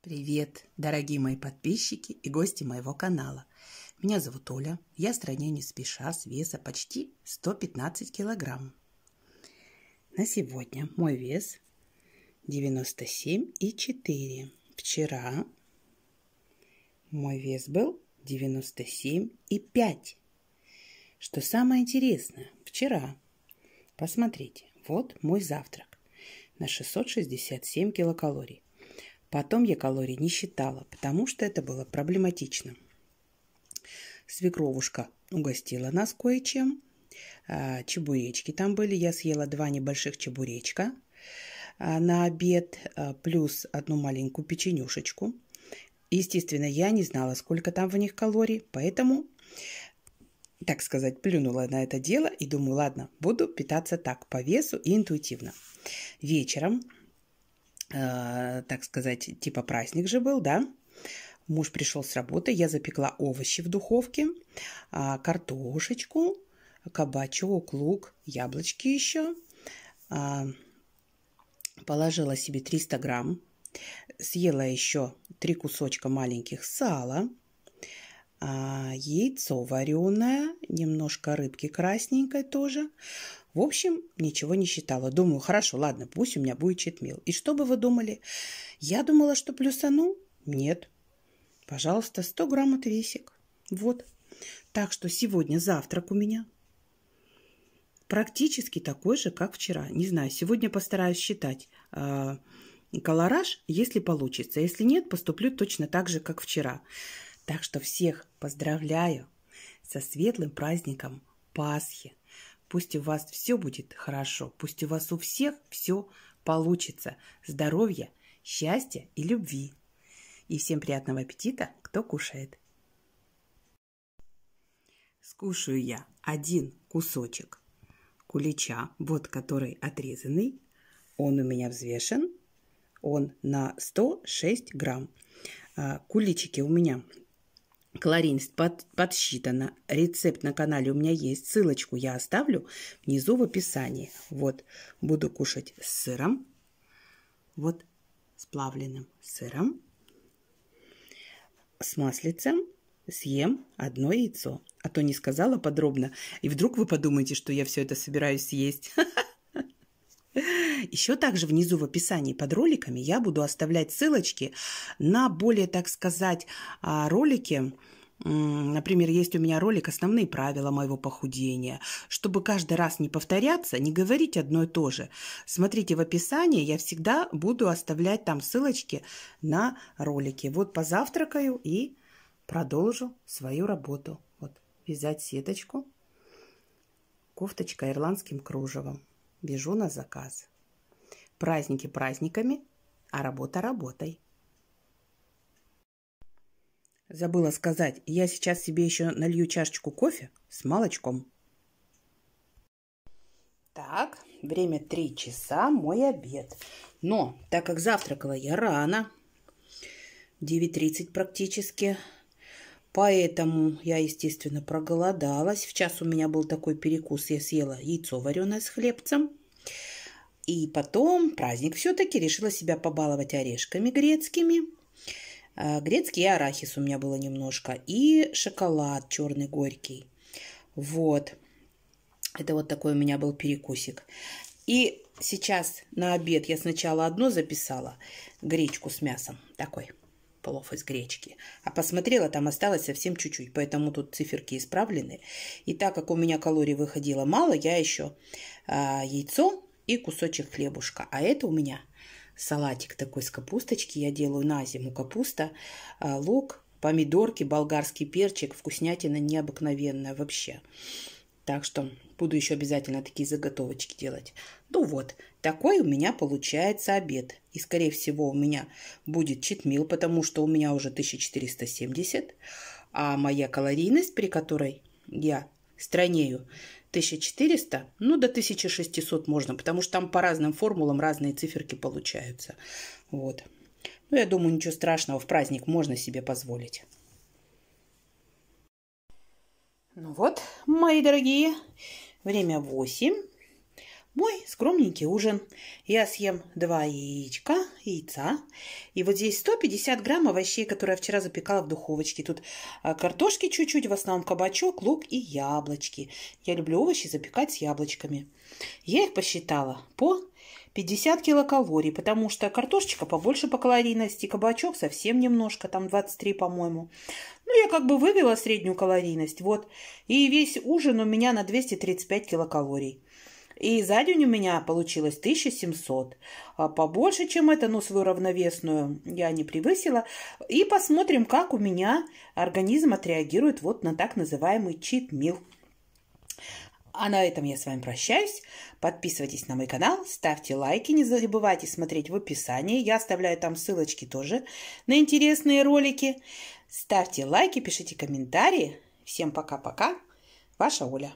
Привет, дорогие мои подписчики и гости моего канала. Меня зовут Оля, я стране не спеша с веса почти 115 килограмм. На сегодня мой вес 97,4. Вчера мой вес был 97,5. Что самое интересное, вчера, посмотрите, вот мой завтрак на 667 килокалорий. Потом я калорий не считала, потому что это было проблематично. Свекровушка угостила нас кое-чем. А, чебуречки там были. Я съела два небольших чебуречка а, на обед, а, плюс одну маленькую печенюшечку. Естественно, я не знала, сколько там в них калорий, поэтому, так сказать, плюнула на это дело и думаю, ладно, буду питаться так, по весу и интуитивно. Вечером Э, так сказать, типа праздник же был, да? Муж пришел с работы, я запекла овощи в духовке, а, картошечку, кабачок, лук, яблочки еще. А, положила себе 300 грамм, съела еще три кусочка маленьких сала – а, яйцо вареное, немножко рыбки красненькой тоже. В общем, ничего не считала. Думаю, хорошо, ладно, пусть у меня будет читмил. И что бы вы думали? Я думала, что плюсану? Нет. Пожалуйста, 100 грамм отвесик. Вот. Так что сегодня завтрак у меня практически такой же, как вчера. Не знаю, сегодня постараюсь считать а, колораж, если получится. Если нет, поступлю точно так же, как вчера. Так что всех поздравляю со светлым праздником Пасхи. Пусть у вас все будет хорошо, пусть у вас у всех все получится. Здоровья, счастья и любви. И всем приятного аппетита, кто кушает. Скушаю я один кусочек кулича, вот который отрезанный. Он у меня взвешен. Он на 106 грамм. А, куличики у меня Кларинность под, подсчитана. Рецепт на канале у меня есть. Ссылочку я оставлю внизу в описании. Вот, буду кушать с сыром. Вот, с плавленным сыром. С маслицем съем одно яйцо. А то не сказала подробно. И вдруг вы подумаете, что я все это собираюсь съесть. Еще также внизу в описании под роликами я буду оставлять ссылочки на более, так сказать, а, ролики, Например, есть у меня ролик «Основные правила моего похудения». Чтобы каждый раз не повторяться, не говорить одно и то же. Смотрите в описании, я всегда буду оставлять там ссылочки на ролики. Вот позавтракаю и продолжу свою работу. Вот, вязать сеточку, кофточка ирландским кружевом. Вяжу на заказ. Праздники праздниками, а работа работой. Забыла сказать, я сейчас себе еще налью чашечку кофе с молочком. Так, время три часа, мой обед. Но, так как завтракала я рано, 9.30 практически, поэтому я, естественно, проголодалась. В час у меня был такой перекус, я съела яйцо вареное с хлебцем, и потом праздник все-таки решила себя побаловать орешками грецкими. А, грецкий и арахис у меня было немножко. И шоколад черный горький. Вот. Это вот такой у меня был перекусик. И сейчас на обед я сначала одно записала. Гречку с мясом. Такой плов из гречки. А посмотрела, там осталось совсем чуть-чуть, поэтому тут циферки исправлены. И так как у меня калорий выходило мало, я еще а, яйцо и кусочек хлебушка. А это у меня салатик такой с капусточки. Я делаю на зиму капуста, а, лук, помидорки, болгарский перчик. Вкуснятина необыкновенная вообще. Так что буду еще обязательно такие заготовочки делать. Ну вот, такой у меня получается обед. И, скорее всего, у меня будет читмил, потому что у меня уже 1470. А моя калорийность, при которой я странею, 1400, ну, до 1600 можно, потому что там по разным формулам разные циферки получаются. Вот. Ну, я думаю, ничего страшного, в праздник можно себе позволить. Ну вот, мои дорогие, время 8. Мой скромненький ужин. Я съем два яичка, яйца. И вот здесь 150 грамм овощей, которые я вчера запекала в духовочке. Тут а, картошки чуть-чуть, в основном кабачок, лук и яблочки. Я люблю овощи запекать с яблочками. Я их посчитала по 50 килокалорий, потому что картошечка побольше по калорийности, кабачок совсем немножко, там 23, по-моему. Ну, я как бы вывела среднюю калорийность, вот. И весь ужин у меня на 235 килокалорий. И за день у меня получилось 1700. А, побольше, чем это, но ну, свою равновесную я не превысила. И посмотрим, как у меня организм отреагирует вот на так называемый чит-мил. А на этом я с вами прощаюсь. Подписывайтесь на мой канал, ставьте лайки, не забывайте смотреть в описании. Я оставляю там ссылочки тоже на интересные ролики. Ставьте лайки, пишите комментарии. Всем пока-пока. Ваша Оля.